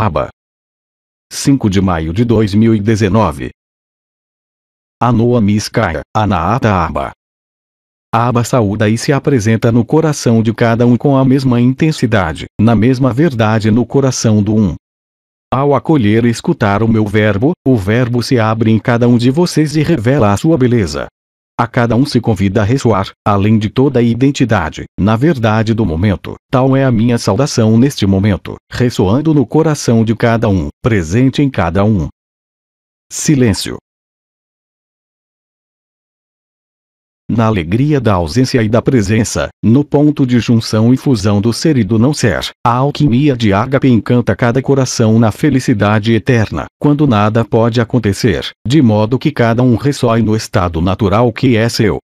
aba 5 de maio de 2019. Anoa Skaya, Anaata Aba. A aba saúda e se apresenta no coração de cada um com a mesma intensidade, na mesma verdade no coração do um. Ao acolher e escutar o meu verbo, o verbo se abre em cada um de vocês e revela a sua beleza, a cada um se convida a ressoar, além de toda a identidade, na verdade do momento. Tal é a minha saudação neste momento, ressoando no coração de cada um, presente em cada um. Silêncio. na alegria da ausência e da presença, no ponto de junção e fusão do ser e do não ser. A alquimia de Ágape encanta cada coração na felicidade eterna, quando nada pode acontecer, de modo que cada um ressói no estado natural que é seu,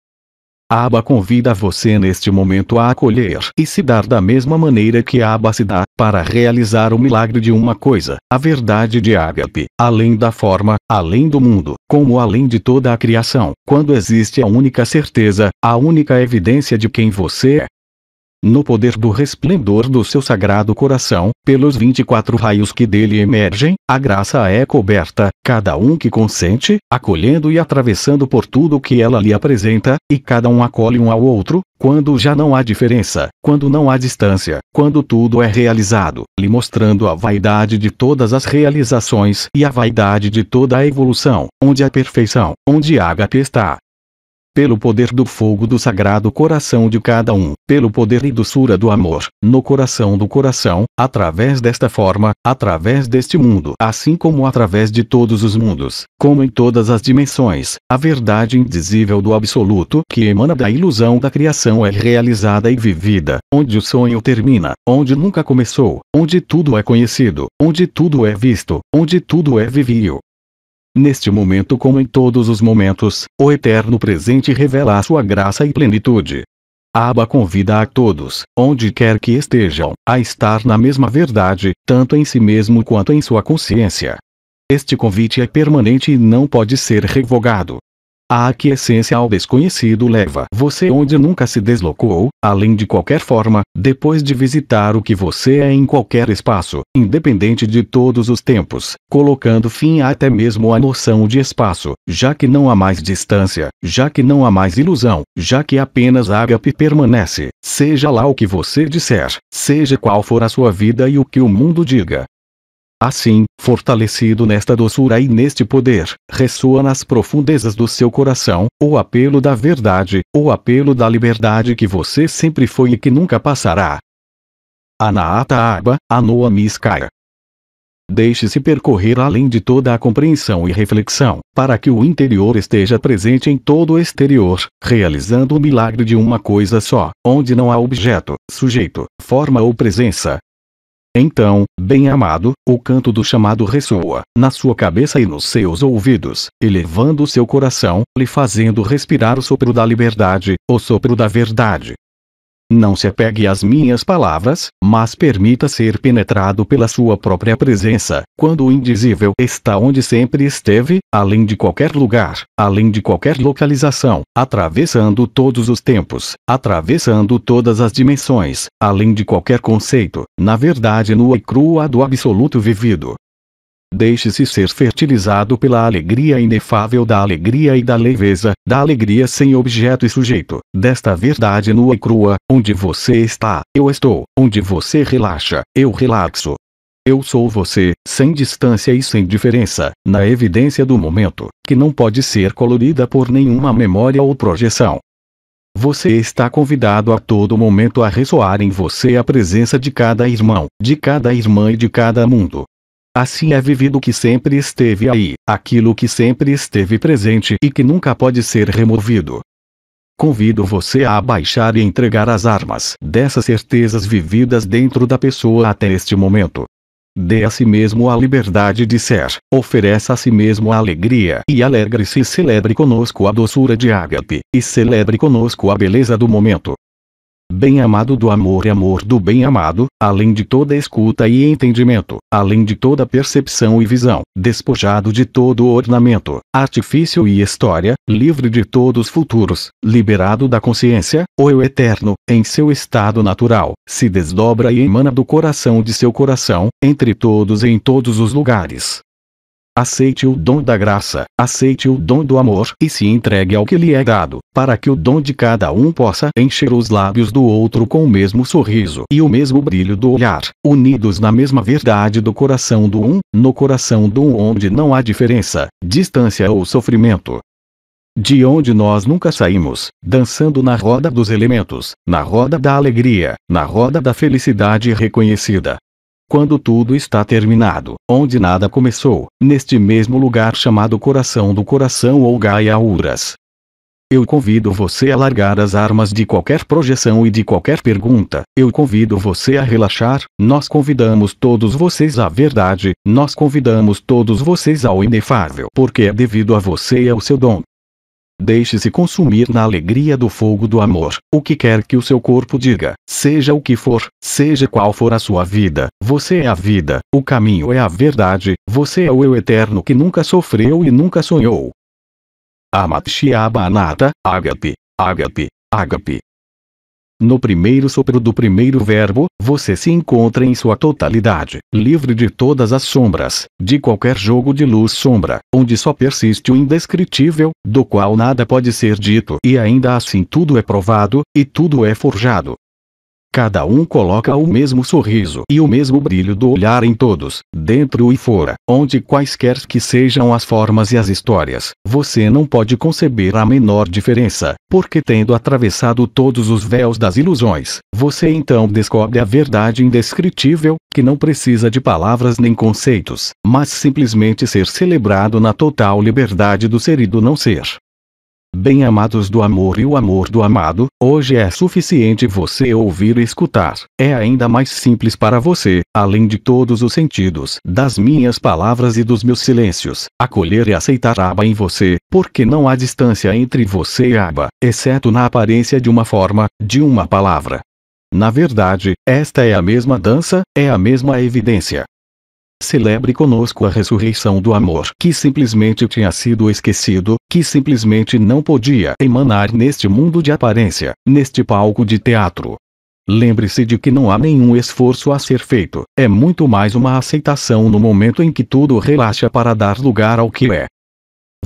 a aba convida você neste momento a acolher e se dar da mesma maneira que a aba se dá, para realizar o milagre de uma coisa, a verdade de Ágape, além da forma, além do mundo, como além de toda a criação. Quando existe a única certeza, a única evidência de quem você é, no poder do resplendor do seu sagrado coração, pelos 24 raios que dele emergem, a graça é coberta, cada um que consente, acolhendo e atravessando por tudo que ela lhe apresenta, e cada um acolhe um ao outro, quando já não há diferença, quando não há distância, quando tudo é realizado, lhe mostrando a vaidade de todas as realizações e a vaidade de toda a evolução, onde a perfeição, onde a HP está, pelo poder do fogo do sagrado coração de cada um, pelo poder e doçura do amor, no coração do coração, através desta forma, através deste mundo, assim como através de todos os mundos, como em todas as dimensões, a verdade indizível do absoluto que emana da ilusão da criação é realizada e vivida, onde o sonho termina, onde nunca começou, onde tudo é conhecido, onde tudo é visto, onde tudo é vivido, Neste momento, como em todos os momentos, o eterno presente revela a sua graça e plenitude. A aba convida a todos, onde quer que estejam, a estar na mesma verdade, tanto em si mesmo quanto em sua consciência. Este convite é permanente e não pode ser revogado. A aquiescência ao desconhecido leva você onde nunca se deslocou, além de qualquer forma, depois de visitar o que você é em qualquer espaço, independente de todos os tempos, colocando fim até mesmo à noção de espaço, já que não há mais distância, já que não há mais ilusão, já que apenas ágape permanece, seja lá o que você disser, seja qual for a sua vida e o que o mundo diga, Assim, fortalecido nesta doçura e neste poder, ressoa nas profundezas do seu coração o apelo da verdade, o apelo da liberdade que você sempre foi e que nunca passará. Anaata Anoa Miskaya. Deixe-se percorrer além de toda a compreensão e reflexão, para que o interior esteja presente em todo o exterior, realizando o milagre de uma coisa só, onde não há objeto, sujeito, forma ou presença, então, bem-amado, o canto do chamado ressoa, na sua cabeça e nos seus ouvidos, elevando seu coração, lhe fazendo respirar o sopro da liberdade, o sopro da verdade, não se apegue às minhas palavras, mas permita ser penetrado pela sua própria presença, quando o indizível está onde sempre esteve, além de qualquer lugar, além de qualquer localização, atravessando todos os tempos, atravessando todas as dimensões, além de qualquer conceito, na verdade nua e crua do absoluto vivido, Deixe-se ser fertilizado pela alegria inefável da alegria e da leveza, da alegria sem objeto e sujeito, desta verdade nua e crua, onde você está, eu estou, onde você relaxa, eu relaxo. Eu sou você, sem distância e sem diferença, na evidência do momento, que não pode ser colorida por nenhuma memória ou projeção. Você está convidado a todo momento a ressoar em você a presença de cada irmão, de cada irmã e de cada mundo, Assim é vivido o que sempre esteve aí, aquilo que sempre esteve presente e que nunca pode ser removido. Convido você a abaixar e entregar as armas dessas certezas vividas dentro da pessoa até este momento. Dê a si mesmo a liberdade de ser, ofereça a si mesmo a alegria e alegre-se e celebre conosco a doçura de ágape, e celebre conosco a beleza do momento bem-amado do amor e amor do bem-amado, além de toda escuta e entendimento, além de toda percepção e visão, despojado de todo ornamento, artifício e história, livre de todos futuros, liberado da consciência, o eu eterno, em seu estado natural, se desdobra e emana do coração de seu coração, entre todos e em todos os lugares, Aceite o dom da graça, aceite o dom do amor e se entregue ao que lhe é dado, para que o dom de cada um possa encher os lábios do outro com o mesmo sorriso e o mesmo brilho do olhar, unidos na mesma verdade do coração do um, no coração do um onde não há diferença, distância ou sofrimento de onde nós nunca saímos, dançando na roda dos elementos, na roda da alegria, na roda da felicidade reconhecida, quando tudo está terminado, onde nada começou, neste mesmo lugar chamado Coração do Coração ou Gaia Uras. Eu convido você a largar as armas de qualquer projeção e de qualquer pergunta. Eu convido você a relaxar. Nós convidamos todos vocês à verdade. Nós convidamos todos vocês ao inefável, porque é devido a você e ao seu dom. Deixe-se consumir na alegria do fogo do amor. O que quer que o seu corpo diga, seja o que for, seja qual for a sua vida, você é a vida, o caminho é a verdade, você é o eu eterno que nunca sofreu e nunca sonhou. Amatshyabanata, Agape, Agape, Agape. No primeiro sopro do primeiro verbo, você se encontra em sua totalidade, livre de todas as sombras, de qualquer jogo de luz-sombra, onde só persiste o indescritível, do qual nada pode ser dito e ainda assim tudo é provado, e tudo é forjado. Cada um coloca o mesmo sorriso e o mesmo brilho do olhar em todos, dentro e fora, onde quaisquer que sejam as formas e as histórias, você não pode conceber a menor diferença, porque tendo atravessado todos os véus das ilusões, você então descobre a verdade indescritível, que não precisa de palavras nem conceitos, mas simplesmente ser celebrado na total liberdade do ser e do não ser. Bem-amados do amor e o amor do amado, hoje é suficiente você ouvir e escutar. É ainda mais simples para você, além de todos os sentidos das minhas palavras e dos meus silêncios, acolher e aceitar aba em você, porque não há distância entre você e aba, exceto na aparência de uma forma, de uma palavra. Na verdade, esta é a mesma dança, é a mesma evidência, Celebre conosco a ressurreição do amor que simplesmente tinha sido esquecido, que simplesmente não podia emanar neste mundo de aparência, neste palco de teatro. Lembre-se de que não há nenhum esforço a ser feito, é muito mais uma aceitação no momento em que tudo relaxa para dar lugar ao que é.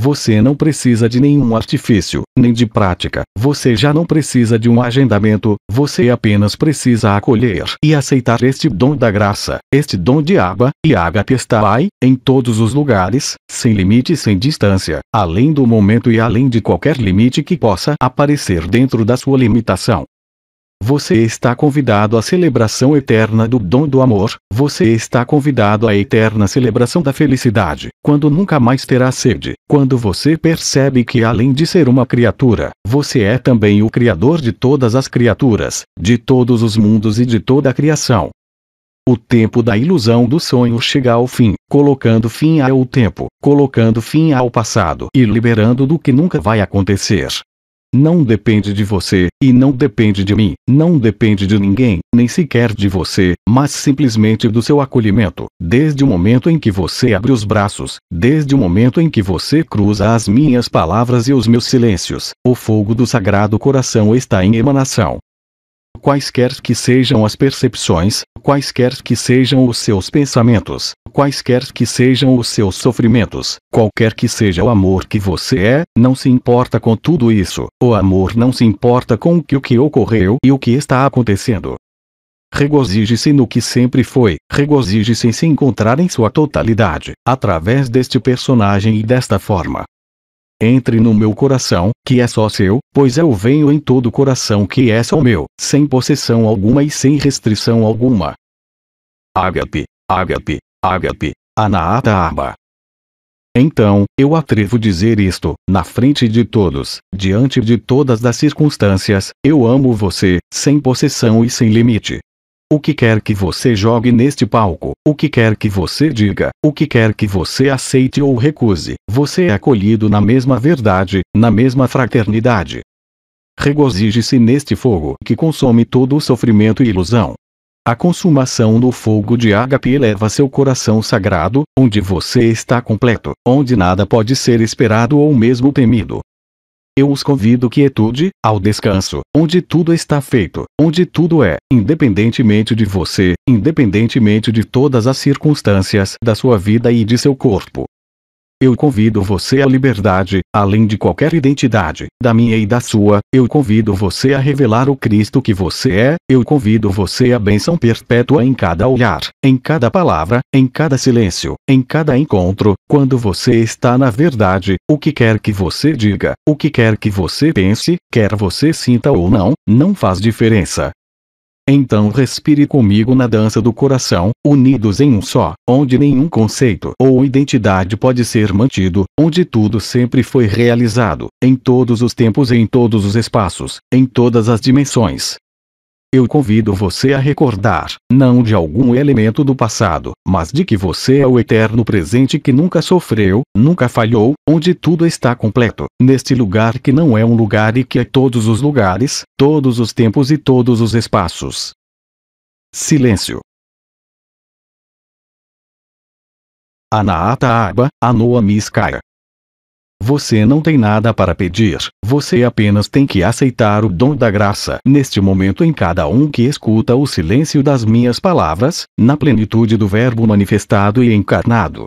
Você não precisa de nenhum artifício, nem de prática. Você já não precisa de um agendamento, você apenas precisa acolher e aceitar este dom da graça, este dom de Abba e Agape aí, em todos os lugares, sem limite e sem distância, além do momento e além de qualquer limite que possa aparecer dentro da sua limitação. Você está convidado à celebração eterna do dom do amor, você está convidado à eterna celebração da felicidade, quando nunca mais terá sede, quando você percebe que além de ser uma criatura, você é também o Criador de todas as criaturas, de todos os mundos e de toda a criação. O tempo da ilusão do sonho chega ao fim, colocando fim ao tempo, colocando fim ao passado e liberando do que nunca vai acontecer. Não depende de você, e não depende de mim, não depende de ninguém, nem sequer de você, mas simplesmente do seu acolhimento. Desde o momento em que você abre os braços, desde o momento em que você cruza as minhas palavras e os meus silêncios, o fogo do Sagrado Coração está em emanação quaisquer que sejam as percepções, quaisquer que sejam os seus pensamentos, quaisquer que sejam os seus sofrimentos, qualquer que seja o amor que você é, não se importa com tudo isso. O amor não se importa com o que, o que ocorreu e o que está acontecendo. Regozije-se no que sempre foi, regozije-se em se encontrar em sua totalidade, através deste personagem e desta forma, entre no meu coração, que é só seu, pois eu venho em todo coração que é só meu, sem possessão alguma e sem restrição alguma. Ágape, ágape, ágape, anata arba. Então, eu atrevo dizer isto, na frente de todos, diante de todas as circunstâncias, eu amo você, sem possessão e sem limite. O que quer que você jogue neste palco, o que quer que você diga, o que quer que você aceite ou recuse, você é acolhido na mesma verdade, na mesma fraternidade. Regozije-se neste fogo que consome todo o sofrimento e ilusão. A consumação do fogo de ágape eleva seu coração sagrado, onde você está completo, onde nada pode ser esperado ou mesmo temido, eu os convido quietude, ao descanso, onde tudo está feito, onde tudo é, independentemente de você, independentemente de todas as circunstâncias da sua vida e de seu corpo, eu convido você à liberdade, além de qualquer identidade, da minha e da sua, eu convido você a revelar o Cristo que você é, eu convido você à bênção perpétua em cada olhar, em cada palavra, em cada silêncio, em cada encontro, quando você está na verdade, o que quer que você diga, o que quer que você pense, quer você sinta ou não, não faz diferença, então respire comigo na dança do coração, unidos em um só, onde nenhum conceito ou identidade pode ser mantido, onde tudo sempre foi realizado, em todos os tempos e em todos os espaços, em todas as dimensões, eu convido você a recordar, não de algum elemento do passado, mas de que você é o eterno presente que nunca sofreu, nunca falhou, onde tudo está completo, neste lugar que não é um lugar e que é todos os lugares, todos os tempos e todos os espaços. Silêncio. Anaata Aba, Anoa Miskaya. Você não tem nada para pedir, você apenas tem que aceitar o dom da graça. Neste momento, em cada um que escuta o silêncio das minhas palavras, na plenitude do Verbo manifestado e encarnado.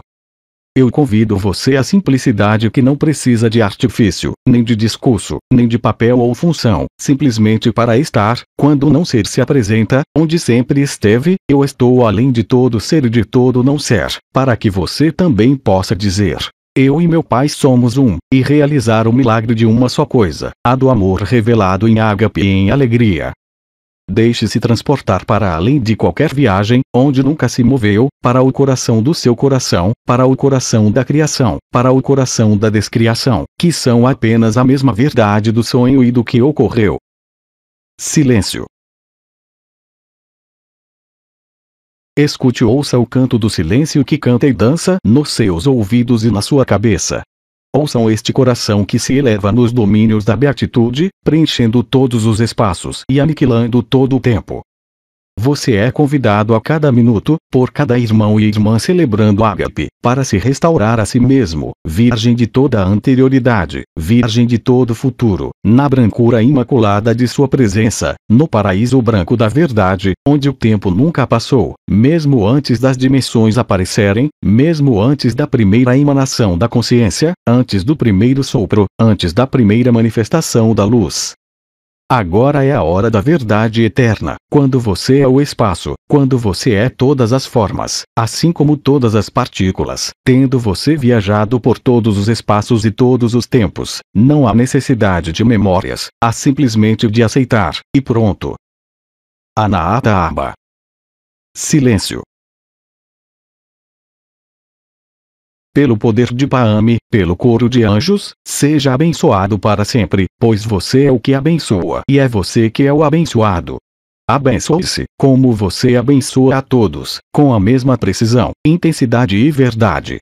Eu convido você à simplicidade que não precisa de artifício, nem de discurso, nem de papel ou função, simplesmente para estar, quando não ser se apresenta, onde sempre esteve, eu estou além de todo ser e de todo não ser, para que você também possa dizer, eu e meu Pai somos um, e realizar o milagre de uma só coisa, a do amor revelado em ágape e em alegria. Deixe-se transportar para além de qualquer viagem, onde nunca se moveu, para o coração do seu coração, para o coração da criação, para o coração da descriação, que são apenas a mesma verdade do sonho e do que ocorreu. Silêncio. Escute ouça o canto do silêncio que canta e dança nos seus ouvidos e na sua cabeça. Ouçam este coração que se eleva nos domínios da beatitude, preenchendo todos os espaços e aniquilando todo o tempo. Você é convidado a cada minuto, por cada irmão e irmã celebrando ágape, para se restaurar a si mesmo, virgem de toda a anterioridade, virgem de todo o futuro, na brancura imaculada de sua presença, no paraíso branco da verdade, onde o tempo nunca passou, mesmo antes das dimensões aparecerem, mesmo antes da primeira emanação da consciência, antes do primeiro sopro, antes da primeira manifestação da luz, Agora é a hora da verdade eterna, quando você é o espaço, quando você é todas as formas, assim como todas as partículas, tendo você viajado por todos os espaços e todos os tempos, não há necessidade de memórias, há simplesmente de aceitar, e pronto. Anaata Abba. Silêncio. pelo poder de Paame, pelo coro de anjos, seja abençoado para sempre, pois você é o que abençoa e é você que é o abençoado. Abençoe-se, como você abençoa a todos, com a mesma precisão, intensidade e verdade.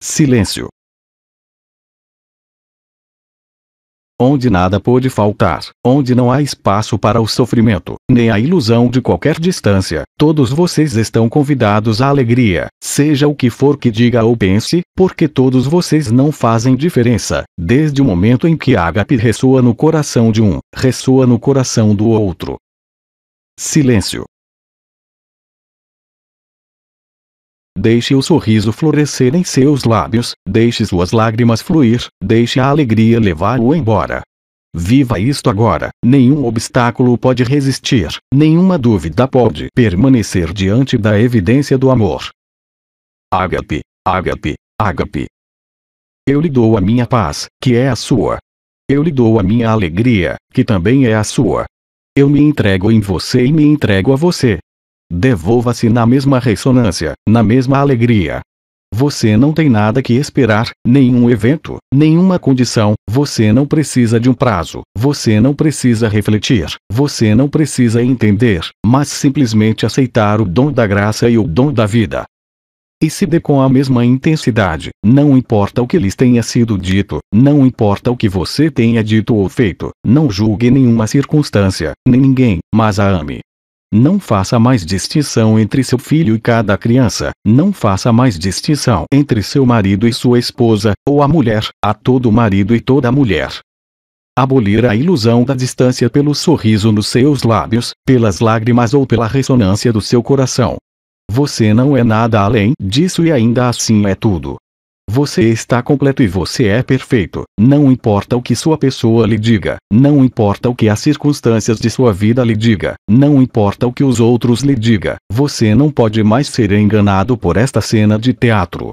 Silêncio. onde nada pode faltar, onde não há espaço para o sofrimento, nem a ilusão de qualquer distância. Todos vocês estão convidados à alegria, seja o que for que diga ou pense, porque todos vocês não fazem diferença. Desde o momento em que a ágape ressoa no coração de um, ressoa no coração do outro. Silêncio. Deixe o sorriso florescer em seus lábios, deixe suas lágrimas fluir, deixe a alegria levá-lo embora. Viva isto agora, nenhum obstáculo pode resistir, nenhuma dúvida pode permanecer diante da evidência do amor. Agape, Agape, Agape. Eu lhe dou a minha paz, que é a sua. Eu lhe dou a minha alegria, que também é a sua. Eu me entrego em você e me entrego a você, Devolva-se na mesma ressonância, na mesma alegria. Você não tem nada que esperar, nenhum evento, nenhuma condição, você não precisa de um prazo, você não precisa refletir, você não precisa entender, mas simplesmente aceitar o dom da graça e o dom da vida. E se dê com a mesma intensidade, não importa o que lhes tenha sido dito, não importa o que você tenha dito ou feito, não julgue nenhuma circunstância, nem ninguém, mas a ame, não faça mais distinção entre seu filho e cada criança. Não faça mais distinção entre seu marido e sua esposa, ou a mulher, a todo marido e toda mulher. Abolir a ilusão da distância pelo sorriso nos seus lábios, pelas lágrimas ou pela ressonância do seu coração. Você não é nada além disso e ainda assim é tudo. Você está completo e você é perfeito. Não importa o que sua pessoa lhe diga, não importa o que as circunstâncias de sua vida lhe diga, não importa o que os outros lhe diga. Você não pode mais ser enganado por esta cena de teatro.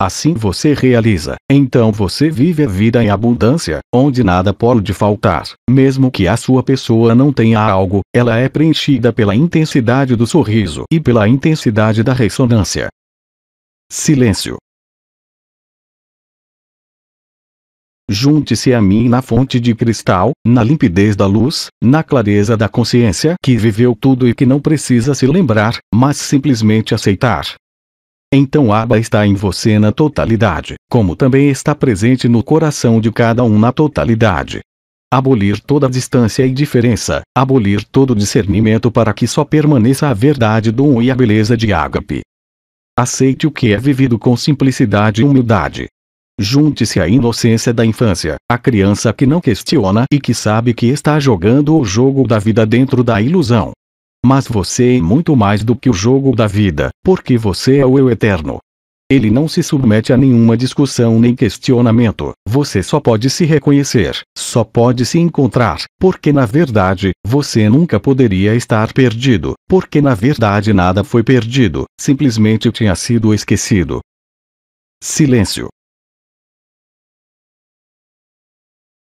Assim você realiza, então você vive a vida em abundância, onde nada pode faltar. Mesmo que a sua pessoa não tenha algo, ela é preenchida pela intensidade do sorriso e pela intensidade da ressonância. Silêncio. Junte-se a mim na fonte de cristal, na limpidez da luz, na clareza da consciência que viveu tudo e que não precisa se lembrar, mas simplesmente aceitar. Então Abba está em você na totalidade, como também está presente no coração de cada um na totalidade. Abolir toda distância e diferença, abolir todo discernimento para que só permaneça a verdade do um e a beleza de Ágape. Aceite o que é vivido com simplicidade e humildade, Junte-se à inocência da infância, a criança que não questiona e que sabe que está jogando o jogo da vida dentro da ilusão. Mas você é muito mais do que o jogo da vida, porque você é o eu eterno. Ele não se submete a nenhuma discussão nem questionamento, você só pode se reconhecer, só pode se encontrar, porque na verdade, você nunca poderia estar perdido, porque na verdade nada foi perdido, simplesmente tinha sido esquecido. Silêncio.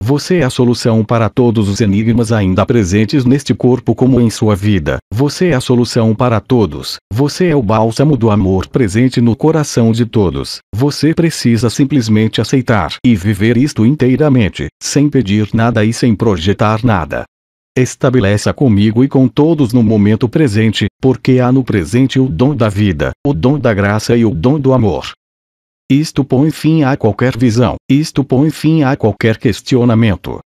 Você é a solução para todos os enigmas ainda presentes neste corpo como em sua vida. Você é a solução para todos. Você é o bálsamo do amor presente no coração de todos. Você precisa simplesmente aceitar e viver isto inteiramente, sem pedir nada e sem projetar nada. Estabeleça comigo e com todos no momento presente, porque há no presente o dom da vida, o dom da graça e o dom do amor. Isto põe fim a qualquer visão, isto põe fim a qualquer questionamento.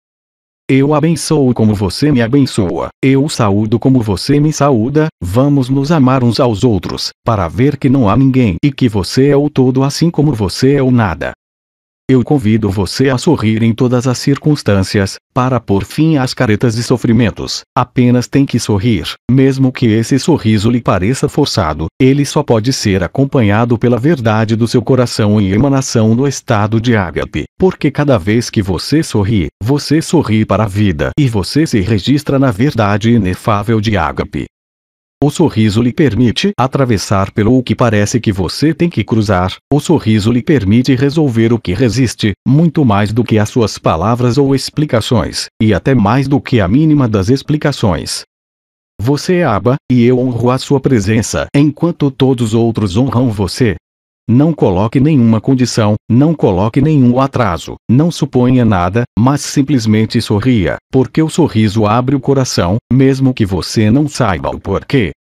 Eu abençoo como você me abençoa, eu saúdo como você me saúda, vamos nos amar uns aos outros, para ver que não há ninguém e que você é o todo assim como você é o nada. Eu convido você a sorrir em todas as circunstâncias, para pôr fim às caretas e sofrimentos. Apenas tem que sorrir, mesmo que esse sorriso lhe pareça forçado, ele só pode ser acompanhado pela verdade do seu coração e emanação do estado de ágape. Porque cada vez que você sorri, você sorri para a vida e você se registra na verdade inefável de ágape. O sorriso lhe permite atravessar pelo que parece que você tem que cruzar. O sorriso lhe permite resolver o que resiste, muito mais do que as suas palavras ou explicações, e até mais do que a mínima das explicações. Você é aba, e eu honro a sua presença enquanto todos outros honram você. Não coloque nenhuma condição, não coloque nenhum atraso, não suponha nada, mas simplesmente sorria, porque o sorriso abre o coração, mesmo que você não saiba o porquê.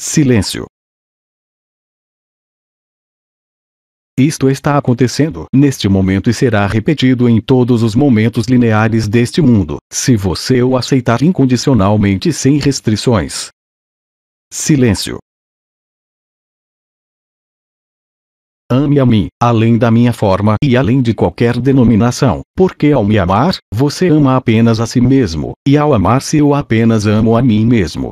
Silêncio. Isto está acontecendo neste momento e será repetido em todos os momentos lineares deste mundo, se você o aceitar incondicionalmente sem restrições. Silêncio. Ame a mim, além da minha forma e além de qualquer denominação, porque ao me amar, você ama apenas a si mesmo, e ao amar-se eu apenas amo a mim mesmo.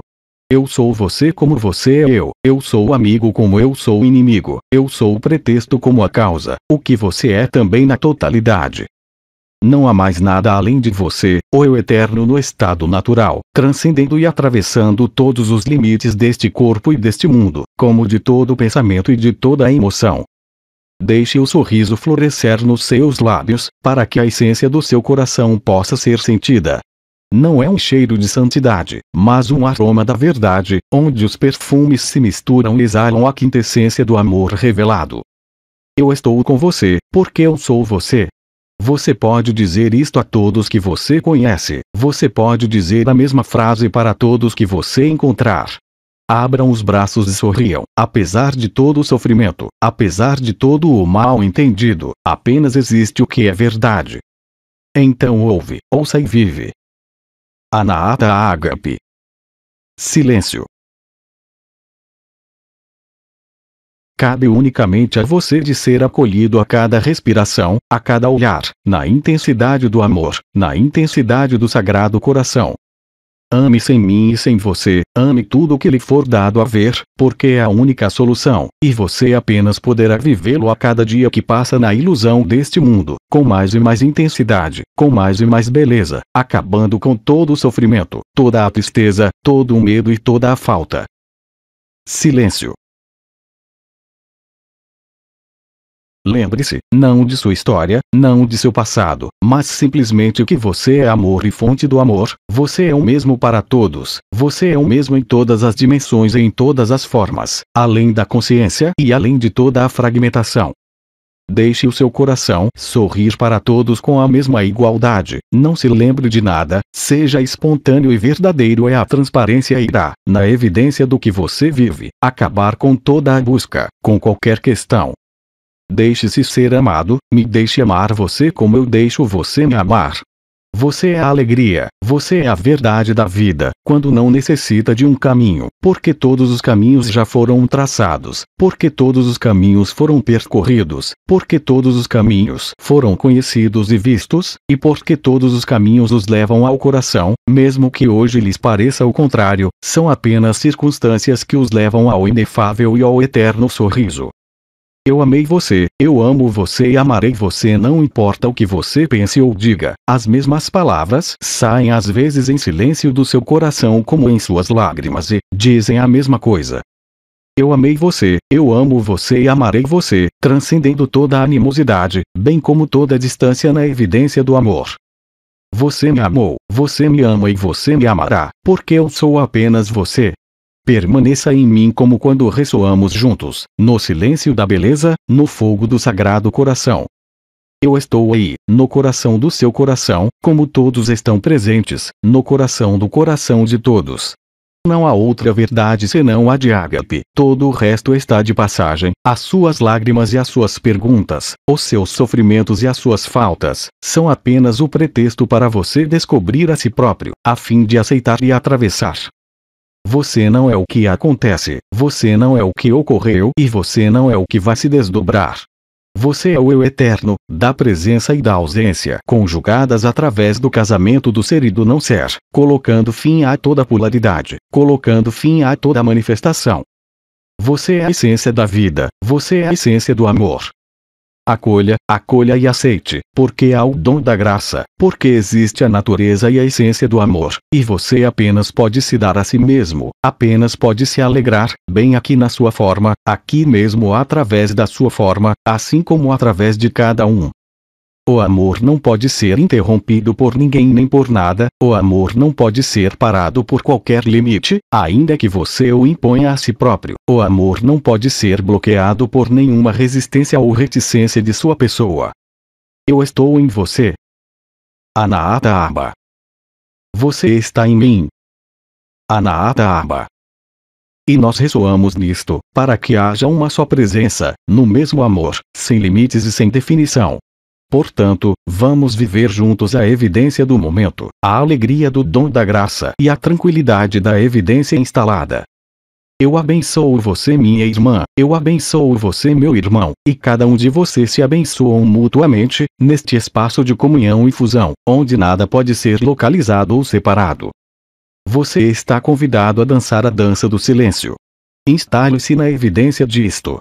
Eu sou você como você é eu, eu sou amigo como eu sou inimigo, eu sou o pretexto como a causa, o que você é também na totalidade. Não há mais nada além de você, ou eu eterno no estado natural, transcendendo e atravessando todos os limites deste corpo e deste mundo, como de todo pensamento e de toda emoção, Deixe o sorriso florescer nos seus lábios, para que a essência do seu coração possa ser sentida. Não é um cheiro de santidade, mas um aroma da verdade, onde os perfumes se misturam e exalam a quintessência do amor revelado. Eu estou com você, porque eu sou você. Você pode dizer isto a todos que você conhece, você pode dizer a mesma frase para todos que você encontrar. Abram os braços e sorriam. Apesar de todo o sofrimento, apesar de todo o mal entendido, apenas existe o que é verdade. Então ouve, ouça e vive. Anaata Agape. Silêncio. Cabe unicamente a você de ser acolhido a cada respiração, a cada olhar, na intensidade do amor, na intensidade do sagrado coração, Ame sem mim e sem você, ame tudo o que lhe for dado a ver, porque é a única solução, e você apenas poderá vivê-lo a cada dia que passa na ilusão deste mundo, com mais e mais intensidade, com mais e mais beleza, acabando com todo o sofrimento, toda a tristeza, todo o medo e toda a falta. Silêncio. Lembre-se, não de sua história, não de seu passado, mas simplesmente que você é amor e fonte do amor, você é o mesmo para todos, você é o mesmo em todas as dimensões e em todas as formas, além da consciência e além de toda a fragmentação. Deixe o seu coração sorrir para todos com a mesma igualdade. Não se lembre de nada, seja espontâneo e verdadeiro é a transparência irá, na evidência do que você vive, acabar com toda a busca, com qualquer questão, Deixe-se ser amado, me deixe amar você como eu deixo você me amar. Você é a alegria, você é a verdade da vida, quando não necessita de um caminho, porque todos os caminhos já foram traçados, porque todos os caminhos foram percorridos, porque todos os caminhos foram conhecidos e vistos, e porque todos os caminhos os levam ao coração, mesmo que hoje lhes pareça o contrário, são apenas circunstâncias que os levam ao inefável e ao eterno sorriso. Eu amei você, eu amo você e amarei você não importa o que você pense ou diga. As mesmas palavras saem às vezes em silêncio do seu coração como em suas lágrimas e dizem a mesma coisa. Eu amei você, eu amo você e amarei você, transcendendo toda a animosidade, bem como toda a distância na evidência do amor. Você me amou, você me ama e você me amará, porque eu sou apenas você. Permaneça em mim como quando ressoamos juntos, no silêncio da beleza, no fogo do sagrado coração. Eu estou aí, no coração do seu coração, como todos estão presentes, no coração do coração de todos. Não há outra verdade senão a de Ágape, todo o resto está de passagem, as suas lágrimas e as suas perguntas, os seus sofrimentos e as suas faltas, são apenas o pretexto para você descobrir a si próprio, a fim de aceitar e atravessar. Você não é o que acontece, você não é o que ocorreu e você não é o que vai se desdobrar. Você é o eu eterno, da presença e da ausência conjugadas através do casamento do ser e do não ser, colocando fim a toda polaridade, colocando fim a toda manifestação. Você é a essência da vida, você é a essência do amor, Acolha, acolha e aceite, porque há o dom da graça, porque existe a natureza e a essência do amor, e você apenas pode se dar a si mesmo, apenas pode se alegrar, bem aqui na sua forma, aqui mesmo através da sua forma, assim como através de cada um, o amor não pode ser interrompido por ninguém nem por nada, o amor não pode ser parado por qualquer limite, ainda que você o imponha a si próprio. O amor não pode ser bloqueado por nenhuma resistência ou reticência de sua pessoa. Eu estou em você. Anaata Você está em mim. Anaata e nós ressoamos nisto, para que haja uma só presença, no mesmo amor, sem limites e sem definição. Portanto, vamos viver juntos a evidência do momento, a alegria do dom da graça e a tranquilidade da evidência instalada. Eu abençoo você, minha irmã, eu abençoo você, meu irmão, e cada um de vocês se abençoam mutuamente, neste espaço de comunhão e fusão, onde nada pode ser localizado ou separado. Você está convidado a dançar a dança do silêncio. Instale-se na evidência disto.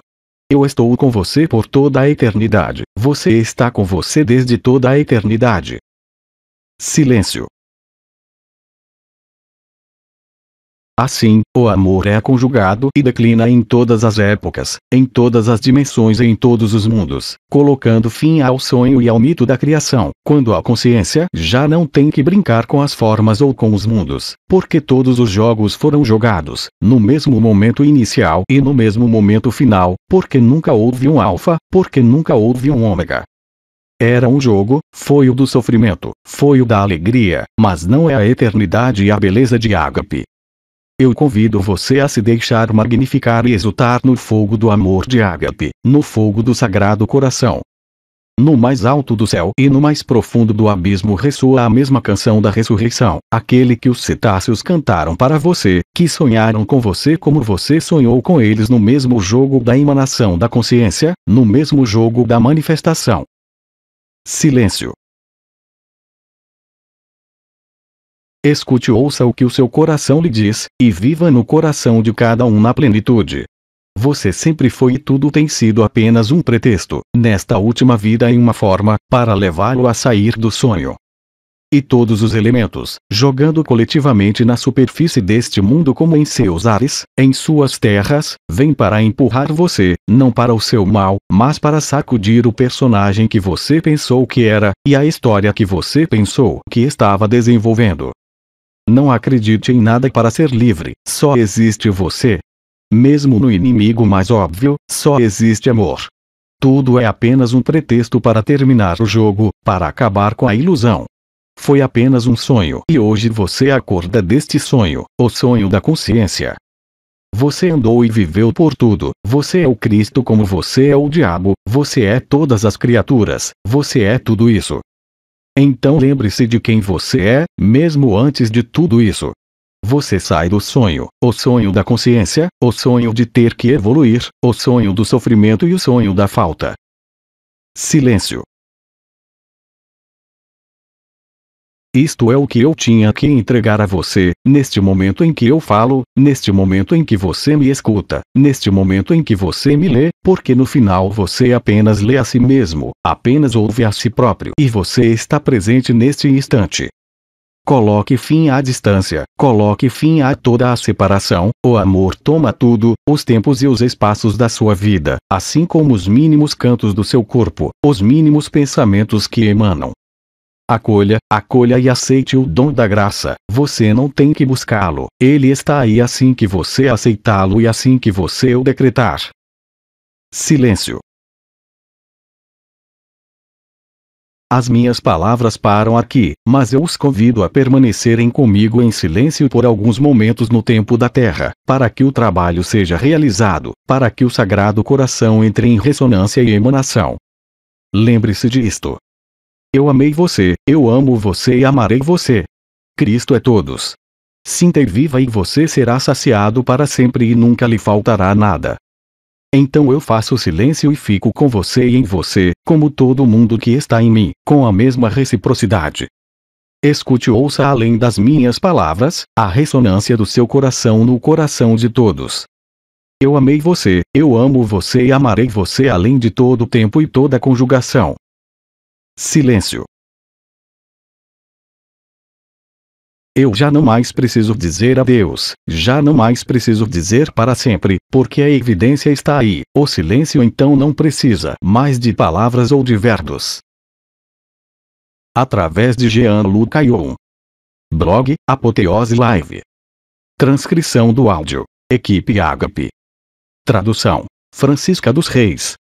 Eu estou com você por toda a eternidade. Você está com você desde toda a eternidade. Silêncio. Assim, o amor é conjugado e declina em todas as épocas, em todas as dimensões e em todos os mundos, colocando fim ao sonho e ao mito da criação, quando a consciência já não tem que brincar com as formas ou com os mundos, porque todos os jogos foram jogados, no mesmo momento inicial e no mesmo momento final, porque nunca houve um alfa, porque nunca houve um ômega. Era um jogo, foi o do sofrimento, foi o da alegria, mas não é a eternidade e a beleza de agape. Eu convido você a se deixar magnificar e exultar no fogo do amor de Ágape, no fogo do Sagrado Coração. No mais alto do céu e no mais profundo do abismo ressoa a mesma canção da ressurreição, aquele que os cetáceos cantaram para você, que sonharam com você como você sonhou com eles no mesmo jogo da emanação da consciência, no mesmo jogo da manifestação. Silêncio. Escute ouça o que o seu coração lhe diz, e viva no coração de cada um na plenitude. Você sempre foi e tudo tem sido apenas um pretexto, nesta última vida em uma forma, para levá-lo a sair do sonho. E todos os elementos, jogando coletivamente na superfície deste mundo como em seus ares, em suas terras, vêm para empurrar você, não para o seu mal, mas para sacudir o personagem que você pensou que era, e a história que você pensou que estava desenvolvendo. Não acredite em nada para ser livre, só existe você. Mesmo no inimigo mais óbvio, só existe amor. Tudo é apenas um pretexto para terminar o jogo, para acabar com a ilusão. Foi apenas um sonho e hoje você acorda deste sonho, o sonho da consciência. Você andou e viveu por tudo, você é o Cristo como você é o diabo, você é todas as criaturas, você é tudo isso, então lembre-se de quem você é, mesmo antes de tudo isso. Você sai do sonho, o sonho da consciência, o sonho de ter que evoluir, o sonho do sofrimento e o sonho da falta. Silêncio. Isto é o que eu tinha que entregar a você, neste momento em que eu falo, neste momento em que você me escuta, neste momento em que você me lê, porque no final você apenas lê a si mesmo, apenas ouve a si próprio e você está presente neste instante. Coloque fim à distância, coloque fim a toda a separação, o amor toma tudo, os tempos e os espaços da sua vida, assim como os mínimos cantos do seu corpo, os mínimos pensamentos que emanam, Acolha, acolha e aceite o dom da graça. Você não tem que buscá-lo. Ele está aí assim que você aceitá-lo e assim que você o decretar. Silêncio. As minhas palavras param aqui, mas eu os convido a permanecerem comigo em silêncio por alguns momentos no tempo da Terra, para que o trabalho seja realizado, para que o Sagrado Coração entre em ressonância e emanação. Lembre-se disto. Eu amei você, eu amo você e amarei você. Cristo é todos. Sinta-e viva e você será saciado para sempre e nunca lhe faltará nada. Então eu faço silêncio e fico com você e em você, como todo mundo que está em mim, com a mesma reciprocidade. Escute ouça além das minhas palavras, a ressonância do seu coração no coração de todos. Eu amei você, eu amo você e amarei você além de todo o tempo e toda conjugação. Silêncio. Eu já não mais preciso dizer adeus, já não mais preciso dizer para sempre, porque a evidência está aí. O silêncio então não precisa mais de palavras ou de verbos. Através de Jean-Luc Caion. Blog Apoteose Live. Transcrição do áudio. Equipe Agape. Tradução: Francisca dos Reis.